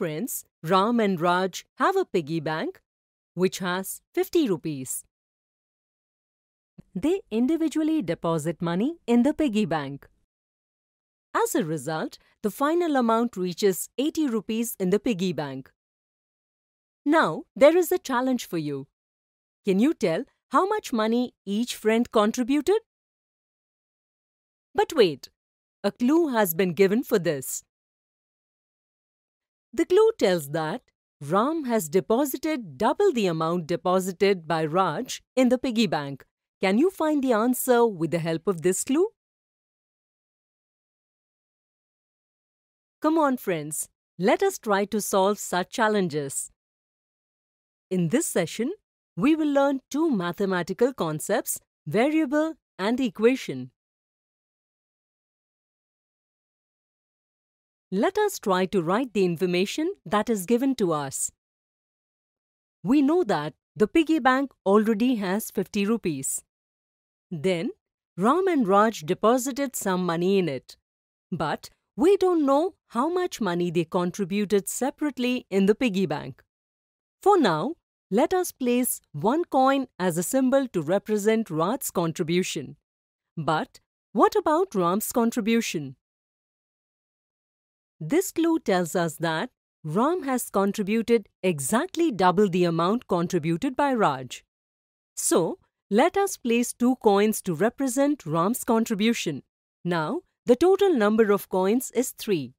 friends Ram and Raj have a piggy bank which has 50 rupees. They individually deposit money in the piggy bank. As a result, the final amount reaches 80 rupees in the piggy bank. Now, there is a challenge for you. Can you tell how much money each friend contributed? But wait, a clue has been given for this. The clue tells that Ram has deposited double the amount deposited by Raj in the piggy bank. Can you find the answer with the help of this clue? Come on friends, let us try to solve such challenges. In this session, we will learn two mathematical concepts, variable and equation. Let us try to write the information that is given to us. We know that the piggy bank already has 50 rupees. Then, Ram and Raj deposited some money in it. But we don't know how much money they contributed separately in the piggy bank. For now, let us place one coin as a symbol to represent Raj's contribution. But what about Ram's contribution? This clue tells us that Ram has contributed exactly double the amount contributed by Raj. So, let us place two coins to represent Ram's contribution. Now, the total number of coins is 3.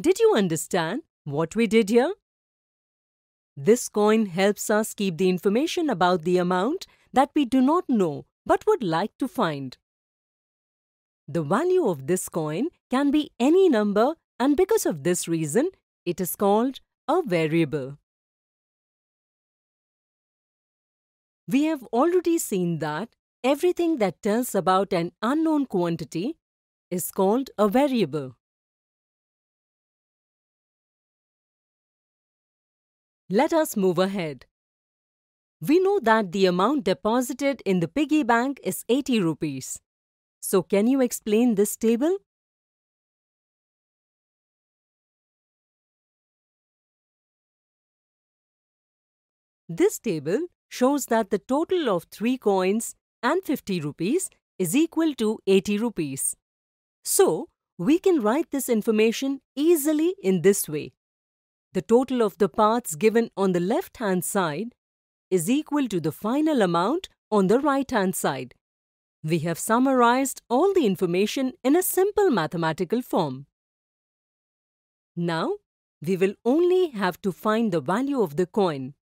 Did you understand what we did here? This coin helps us keep the information about the amount that we do not know but would like to find. The value of this coin can be any number and because of this reason, it is called a variable. We have already seen that everything that tells about an unknown quantity is called a variable. Let us move ahead. We know that the amount deposited in the piggy bank is 80 rupees. So can you explain this table? This table shows that the total of 3 coins and 50 rupees is equal to 80 rupees. So, we can write this information easily in this way. The total of the parts given on the left-hand side is equal to the final amount on the right-hand side. We have summarized all the information in a simple mathematical form. Now, we will only have to find the value of the coin.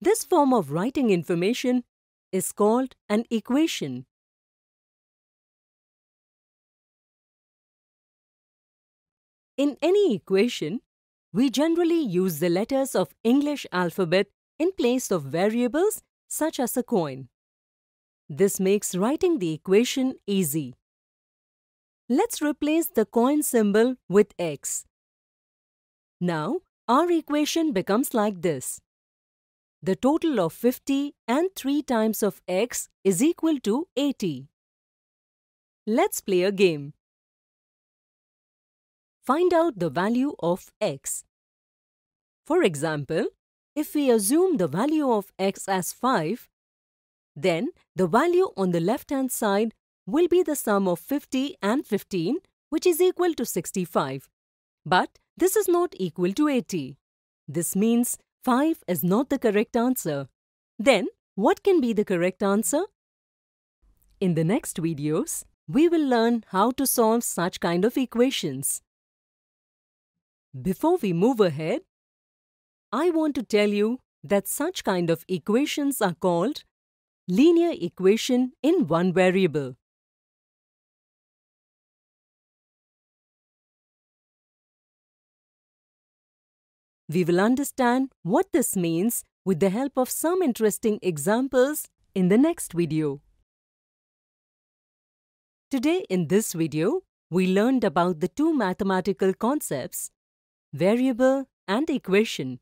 This form of writing information is called an equation. In any equation, we generally use the letters of English alphabet in place of variables such as a coin. This makes writing the equation easy. Let's replace the coin symbol with x. Now, our equation becomes like this. The total of 50 and 3 times of x is equal to 80. Let's play a game. Find out the value of x. For example, if we assume the value of x as 5, then the value on the left-hand side will be the sum of 50 and 15 which is equal to 65. But this is not equal to 80. This means 5 is not the correct answer. Then what can be the correct answer? In the next videos, we will learn how to solve such kind of equations. Before we move ahead, I want to tell you that such kind of equations are called linear equation in one variable. We will understand what this means with the help of some interesting examples in the next video. Today in this video, we learned about the two mathematical concepts, variable and equation.